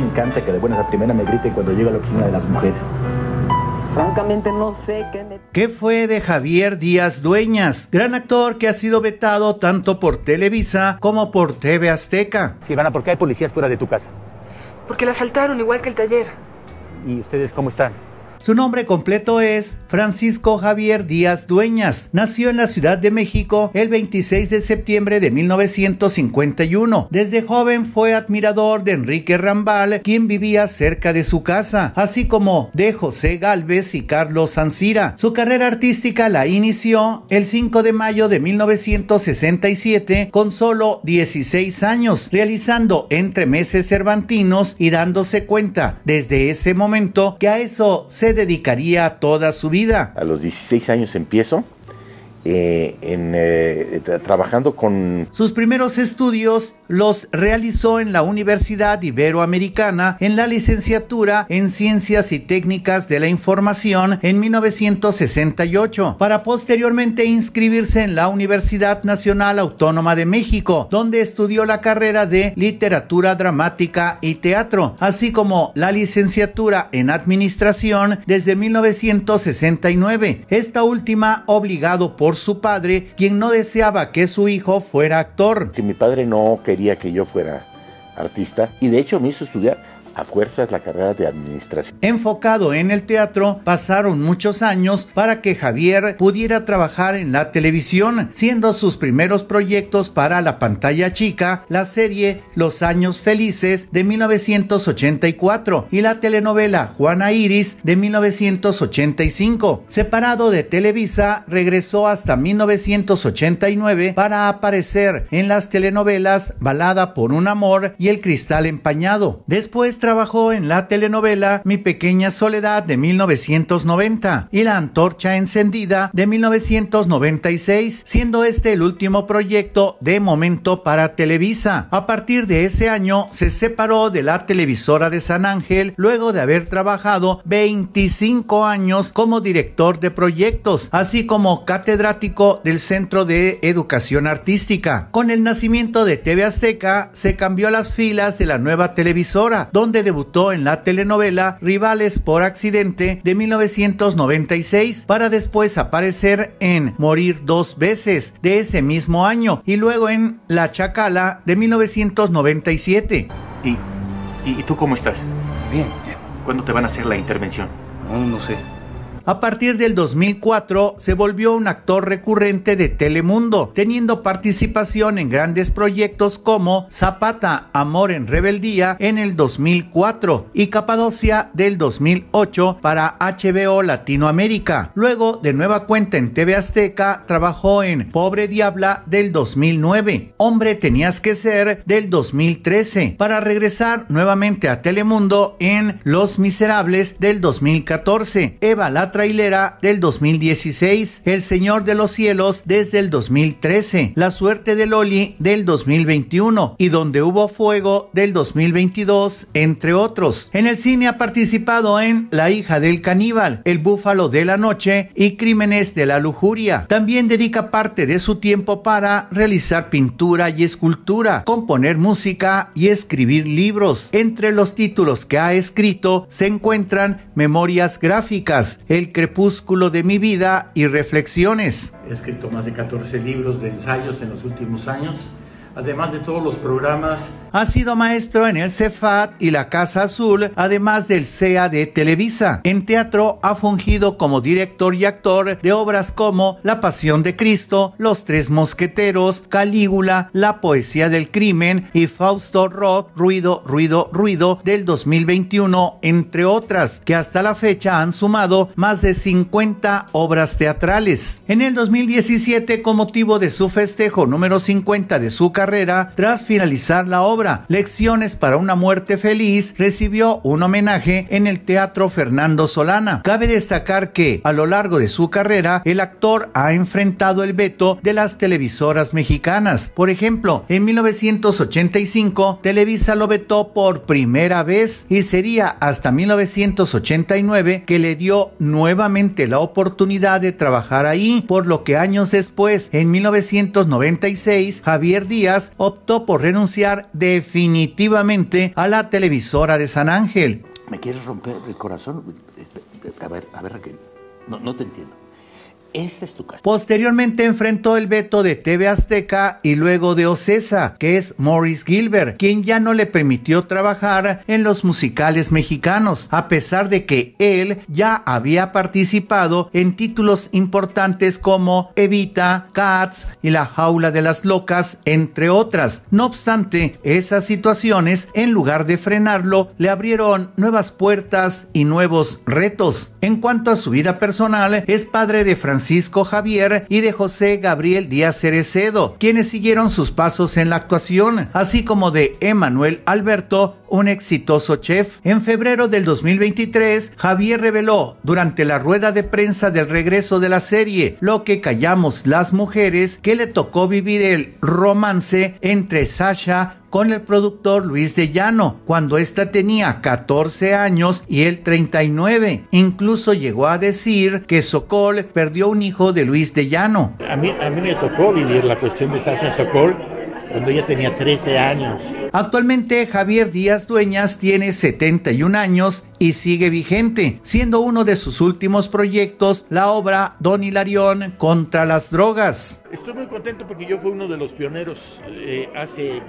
me encanta que de buenas a primera me grite cuando llega a la oficina de las mujeres. Francamente no sé qué me... ¿Qué fue de Javier Díaz Dueñas? Gran actor que ha sido vetado tanto por Televisa como por TV Azteca. Silvana, ¿por qué hay policías fuera de tu casa? Porque la asaltaron igual que el taller. ¿Y ustedes cómo están? Su nombre completo es Francisco Javier Díaz Dueñas. Nació en la Ciudad de México el 26 de septiembre de 1951. Desde joven fue admirador de Enrique Rambal, quien vivía cerca de su casa, así como de José Galvez y Carlos Sancira. Su carrera artística la inició el 5 de mayo de 1967 con solo 16 años, realizando entre meses cervantinos y dándose cuenta desde ese momento que a eso se dedicaría toda su vida? A los 16 años empiezo eh, en, eh, trabajando con... Sus primeros estudios los realizó en la Universidad Iberoamericana en la licenciatura en Ciencias y Técnicas de la Información en 1968, para posteriormente inscribirse en la Universidad Nacional Autónoma de México, donde estudió la carrera de Literatura Dramática y Teatro, así como la licenciatura en Administración desde 1969, esta última obligado por su padre, quien no deseaba que su hijo fuera actor. Que mi padre no quería que yo fuera artista y de hecho me hizo estudiar a fuerzas la carrera de administración. Enfocado en el teatro, pasaron muchos años para que Javier pudiera trabajar en la televisión, siendo sus primeros proyectos para la pantalla chica la serie Los Años Felices de 1984 y la telenovela Juana Iris de 1985. Separado de Televisa, regresó hasta 1989 para aparecer en las telenovelas Balada por un Amor y El Cristal Empañado. Después trabajó en la telenovela Mi Pequeña Soledad de 1990 y La Antorcha Encendida de 1996, siendo este el último proyecto de momento para Televisa. A partir de ese año se separó de la televisora de San Ángel luego de haber trabajado 25 años como director de proyectos, así como catedrático del Centro de Educación Artística. Con el nacimiento de TV Azteca, se cambió a las filas de la nueva televisora, donde debutó en la telenovela Rivales por Accidente de 1996 para después aparecer en Morir dos veces de ese mismo año y luego en La Chacala de 1997. ¿Y, y, tú cómo estás? Bien. ¿Cuándo te van a hacer la intervención? no sé. A partir del 2004 se volvió un actor recurrente de Telemundo, teniendo participación en grandes proyectos como Zapata, Amor en Rebeldía en el 2004 y Capadocia del 2008 para HBO Latinoamérica. Luego, de nueva cuenta en TV Azteca, trabajó en Pobre Diabla del 2009, Hombre Tenías que Ser del 2013, para regresar nuevamente a Telemundo en Los Miserables del 2014, Eva la trailera del 2016, El Señor de los Cielos desde el 2013, La Suerte de Loli del 2021 y Donde Hubo Fuego del 2022, entre otros. En el cine ha participado en La hija del caníbal, El búfalo de la noche y Crímenes de la lujuria. También dedica parte de su tiempo para realizar pintura y escultura, componer música y escribir libros. Entre los títulos que ha escrito se encuentran Memorias gráficas, El crepúsculo de mi vida y reflexiones. He escrito más de 14 libros de ensayos en los últimos años, además de todos los programas ha sido maestro en el Cefat y la Casa Azul, además del CEA de Televisa. En teatro ha fungido como director y actor de obras como La Pasión de Cristo, Los Tres Mosqueteros, Calígula, La Poesía del Crimen y Fausto Roth, Ruido, Ruido, Ruido del 2021, entre otras, que hasta la fecha han sumado más de 50 obras teatrales. En el 2017, con motivo de su festejo número 50 de su carrera, tras finalizar la obra, Lecciones para una muerte feliz, recibió un homenaje en el Teatro Fernando Solana. Cabe destacar que, a lo largo de su carrera, el actor ha enfrentado el veto de las televisoras mexicanas. Por ejemplo, en 1985, Televisa lo vetó por primera vez y sería hasta 1989 que le dio nuevamente la oportunidad de trabajar ahí, por lo que años después, en 1996, Javier Díaz optó por renunciar de definitivamente a la televisora de San Ángel. ¿Me quieres romper el corazón? A ver, a ver Raquel, no, no te entiendo. Posteriormente enfrentó el veto de TV Azteca y luego de Ocesa, que es Morris Gilbert, quien ya no le permitió trabajar en los musicales mexicanos, a pesar de que él ya había participado en títulos importantes como Evita, Cats y La Jaula de las Locas, entre otras. No obstante, esas situaciones, en lugar de frenarlo, le abrieron nuevas puertas y nuevos retos. En cuanto a su vida personal, es padre de Francisco Francisco Javier y de José Gabriel Díaz Cerecedo, quienes siguieron sus pasos en la actuación, así como de Emanuel Alberto un exitoso chef. En febrero del 2023, Javier reveló durante la rueda de prensa del regreso de la serie Lo que callamos las mujeres que le tocó vivir el romance entre Sasha con el productor Luis de Llano, cuando ésta tenía 14 años y él 39. Incluso llegó a decir que Sokol perdió un hijo de Luis de Llano. A mí, a mí me tocó vivir la cuestión de Sasha Sokol cuando ella tenía 13 años. Actualmente Javier Díaz Dueñas tiene 71 años y sigue vigente, siendo uno de sus últimos proyectos la obra Don Hilarión contra las drogas. Estoy muy contento porque yo fui uno de los pioneros eh, hace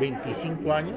25 años